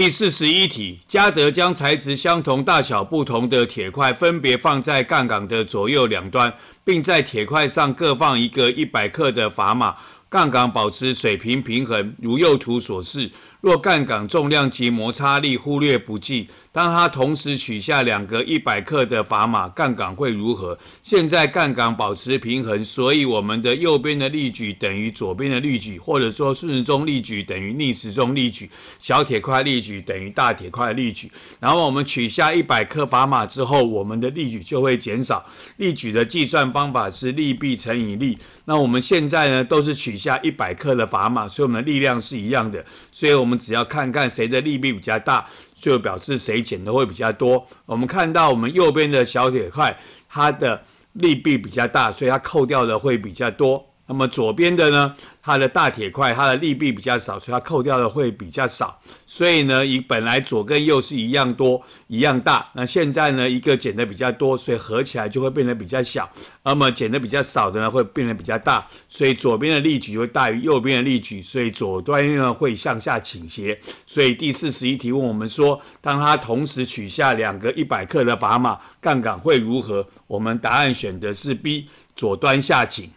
第四十一题，嘉德将材质相同、大小不同的铁块分别放在杠杆的左右两端，并在铁块上各放一个一百克的砝码。杠杆保持水平平衡，如右图所示。若杠杆重量及摩擦力忽略不计，当它同时取下两个一百克的砝码，杠杆会如何？现在杠杆保持平衡，所以我们的右边的力矩等于左边的力矩，或者说顺时钟力矩等于逆时钟力矩。小铁块力矩等于大铁块力矩。然后我们取下一百克砝码之后，我们的力矩就会减少。力矩的计算方法是力臂乘以力。那我们现在呢，都是取。下一百克的砝码，所以我们的力量是一样的，所以我们只要看看谁的力臂比较大，就表示谁捡的会比较多。我们看到我们右边的小铁块，它的力臂比较大，所以它扣掉的会比较多。那么左边的呢，它的大铁块，它的利弊比较少，所以它扣掉的会比较少。所以呢，以本来左跟右是一样多、一样大。那现在呢，一个减的比较多，所以合起来就会变得比较小。那么减的比较少的呢，会变得比较大。所以左边的力矩就会大于右边的力矩，所以左端呢会向下倾斜。所以第四十一题问我们说，当它同时取下两个一百克的砝码，杠杆会如何？我们答案选的是 B，左端下倾。